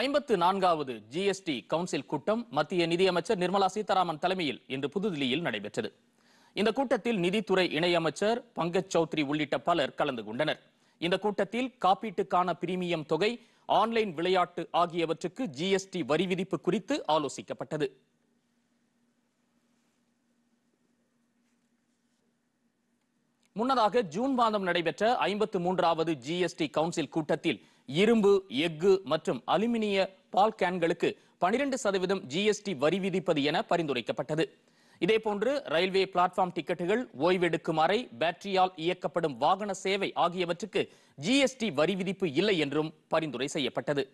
ஐம்பத்து நான்காவது GST council கூட்டம் மத்திய நிதியமைச்சர் நிர்மலா சீதாராமன் தலைமையில் இன்று புதுதில்லியில் நடைபெற்றது இந்த கூட்டத்தில் நிதித்துறை இணையமைச்சர் பங்கஜ் சௌத்ரி உள்ளிட்ட பலர் கலந்து கொண்டனர் இந்த கூட்டத்தில் காப்பீட்டுக்கான பிரீமியம் தொகை ஆன்லைன் விளையாட்டு ஆகியவற்றுக்கு ஜிஎஸ்டி வரி விதிப்பு குறித்து ஆலோசிக்கப்பட்டது முன்னதாக ஜூன் மாதம் நடைபெற்ற ஐம்பத்து மூன்றாவது ஜிஎஸ்டி கவுன்சில் கூட்டத்தில் இரும்பு எஃகு மற்றும் அலுமினிய பால் கேன்களுக்கு பனிரெண்டு சதவீதம் ஜிஎஸ்டி வரி விதிப்பது என பரிந்துரைக்கப்பட்டது இதேபோன்று ரயில்வே பிளாட்ஃபார்ம் டிக்கெட்டுகள் ஓய்வெடுக்கும் அறை பேட்டரியால் இயக்கப்படும் வாகன சேவை ஆகியவற்றுக்கு ஜிஎஸ்டி வரி விதிப்பு இல்லை என்றும் பரிந்துரை செய்யப்பட்டது